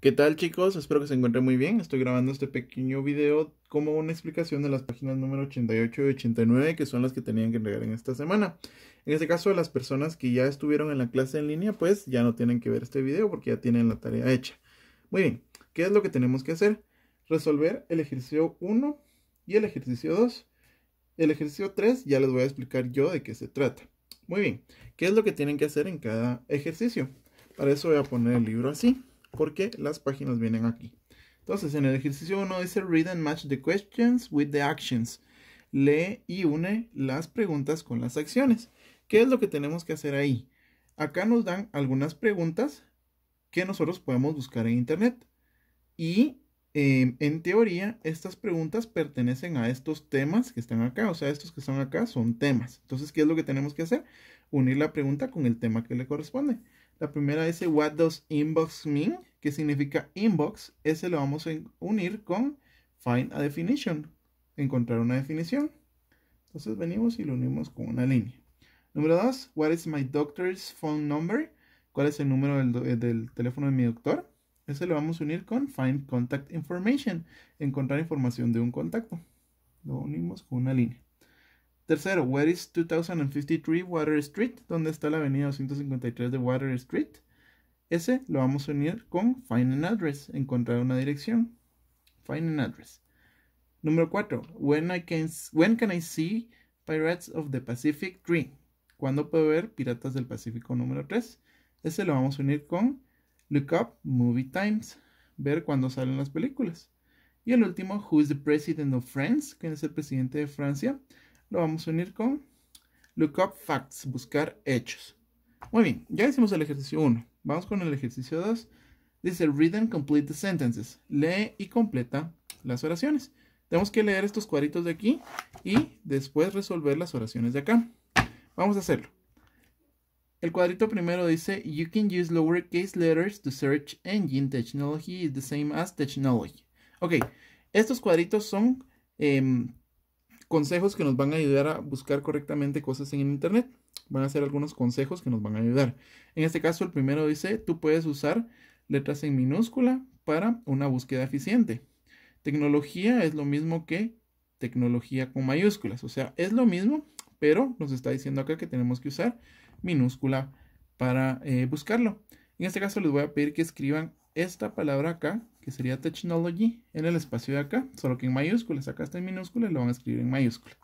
¿Qué tal chicos? Espero que se encuentren muy bien. Estoy grabando este pequeño video como una explicación de las páginas número 88 y 89 que son las que tenían que entregar en esta semana. En este caso, las personas que ya estuvieron en la clase en línea pues ya no tienen que ver este video porque ya tienen la tarea hecha. Muy bien, ¿qué es lo que tenemos que hacer? Resolver el ejercicio 1 y el ejercicio 2. El ejercicio 3 ya les voy a explicar yo de qué se trata. Muy bien, ¿qué es lo que tienen que hacer en cada ejercicio? Para eso voy a poner el libro así porque las páginas vienen aquí. Entonces, en el ejercicio 1 dice read and match the questions with the actions. Lee y une las preguntas con las acciones. ¿Qué es lo que tenemos que hacer ahí? Acá nos dan algunas preguntas que nosotros podemos buscar en internet. Y em, en teoría, estas preguntas pertenecen a estos temas que están acá. O sea, estos que están acá son temas. Entonces, ¿qué es lo que tenemos que hacer? Unir la pregunta con el tema que le corresponde. La primera dice, what does inbox mean? ¿Qué significa inbox, ese lo vamos a unir con find a definition, encontrar una definición. Entonces venimos y lo unimos con una línea. Número 2, what is my doctor's phone number? ¿Cuál es el número del, eh, del teléfono de mi doctor? Ese lo vamos a unir con find contact information, encontrar información de un contacto. Lo unimos con una línea. Tercero, where is 2053 Water Street? ¿Dónde está la avenida 253 de Water Street? Ese lo vamos a unir con find an address, encontrar una dirección. Find an address. Número 4. When, can, I see Pirates of the Pacific 3? ¿Cuándo puedo ver Piratas del Pacífico número 3? Ese lo vamos a unir con look up movie times, ver cuándo salen las películas. Y el último, who is the president of France, quién es el presidente de Francia, lo vamos a unir con look up facts, buscar hechos. Muy bien, ya hicimos el ejercicio 1. Vamos con el ejercicio 2. Dice, read and complete the sentences. Lee y completa las oraciones. Tenemos que leer estos cuadritos de aquí y después resolver las oraciones de acá. Vamos a hacerlo. El cuadrito primero dice, you can use lowercase letters to search engine technology is the same as technology. Ok, estos cuadritos son em, consejos que nos van a ayudar a buscar correctamente cosas en internet van a hacer algunos consejos que nos van a ayudar. En este caso, el primero dice, tú puedes usar letras en minúscula para una búsqueda eficiente. Tecnología es lo mismo que tecnología con mayúsculas, o sea, es lo mismo, pero nos está diciendo acá que tenemos que usar minúscula para eh, buscarlo. En este caso les voy a pedir que escriban esta palabra acá, que sería technology, en el espacio de acá, solo que en mayúsculas, acá está en minúsculas, lo van a escribir en mayúsculas.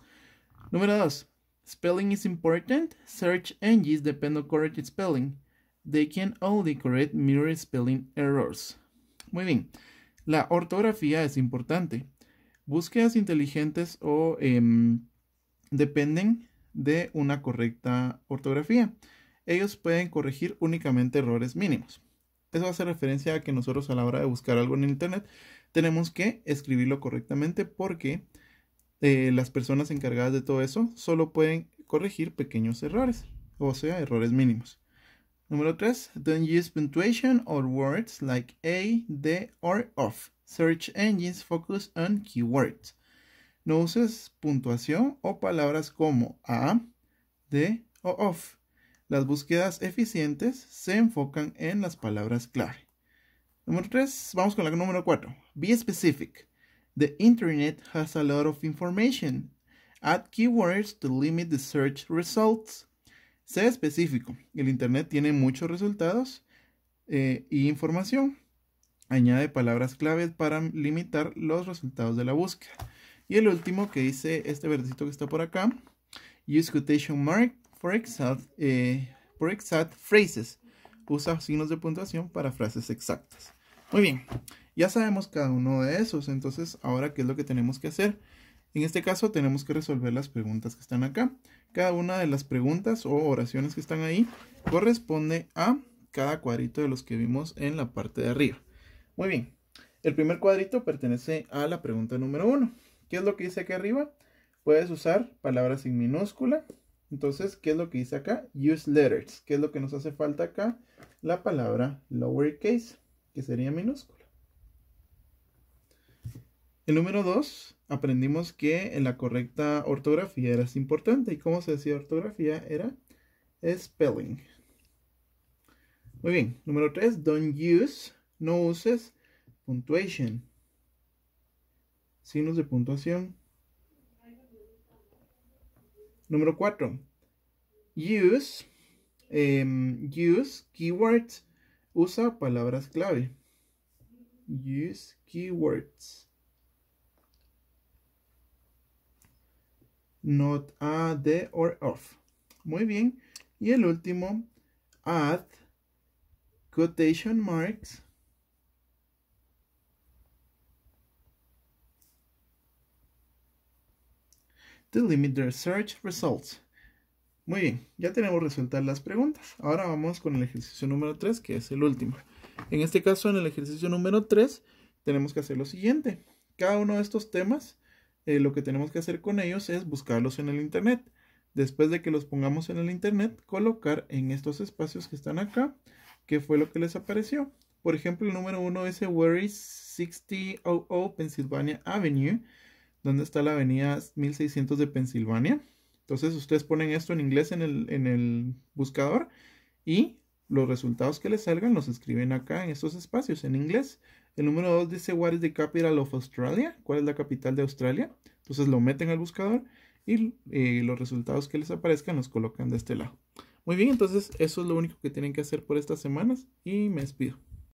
Número 2. Spelling is important. Search engines depend on correct spelling. They can only correct mirror spelling errors. Muy bien. La ortografía es importante. Búsquedas inteligentes o em, dependen de una correcta ortografía. Ellos pueden corregir únicamente errores mínimos. Eso hace referencia a que nosotros a la hora de buscar algo en Internet tenemos que escribirlo correctamente porque eh, las personas encargadas de todo eso solo pueden corregir pequeños errores, o sea, errores mínimos. Número 3. Don't use punctuation or words like a, the, or of. Search engines focus on keywords. No uses puntuación o palabras como a, de o of. Las búsquedas eficientes se enfocan en las palabras clave. Número 3. Vamos con la número 4. Be specific. The internet has a lot of information. Add keywords to limit the search results. Sea específico. El internet tiene muchos resultados eh, y información. Añade palabras claves para limitar los resultados de la búsqueda. Y el último que dice este verdecito que está por acá. Use quotation mark for exact, eh, for exact phrases. Usa signos de puntuación para frases exactas. Muy bien, ya sabemos cada uno de esos, entonces ahora qué es lo que tenemos que hacer. En este caso tenemos que resolver las preguntas que están acá. Cada una de las preguntas o oraciones que están ahí corresponde a cada cuadrito de los que vimos en la parte de arriba. Muy bien, el primer cuadrito pertenece a la pregunta número uno. ¿Qué es lo que dice aquí arriba? Puedes usar palabras sin minúscula. Entonces, ¿qué es lo que dice acá? Use letters. ¿Qué es lo que nos hace falta acá? La palabra lowercase que sería minúscula. El número 2, aprendimos que en la correcta ortografía era importante. ¿Y cómo se decía ortografía? Era spelling. Muy bien, número 3, don't use, no uses punctuation. Signos de puntuación. Número 4, use, em, use keywords Usa palabras clave. Use keywords. Not a, de or of. Muy bien. Y el último, add quotation marks to limit their search results. Muy bien, ya tenemos resueltas las preguntas. Ahora vamos con el ejercicio número 3, que es el último. En este caso, en el ejercicio número 3, tenemos que hacer lo siguiente. Cada uno de estos temas, eh, lo que tenemos que hacer con ellos es buscarlos en el Internet. Después de que los pongamos en el Internet, colocar en estos espacios que están acá, qué fue lo que les apareció. Por ejemplo, el número 1 es Where is 6000 Pennsylvania Avenue, donde está la avenida 1600 de Pennsylvania. Entonces ustedes ponen esto en inglés en el, en el buscador y los resultados que les salgan los escriben acá en estos espacios en inglés. El número 2 dice What is the capital of Australia? ¿Cuál es la capital de Australia? Entonces lo meten al buscador y eh, los resultados que les aparezcan los colocan de este lado. Muy bien, entonces eso es lo único que tienen que hacer por estas semanas y me despido.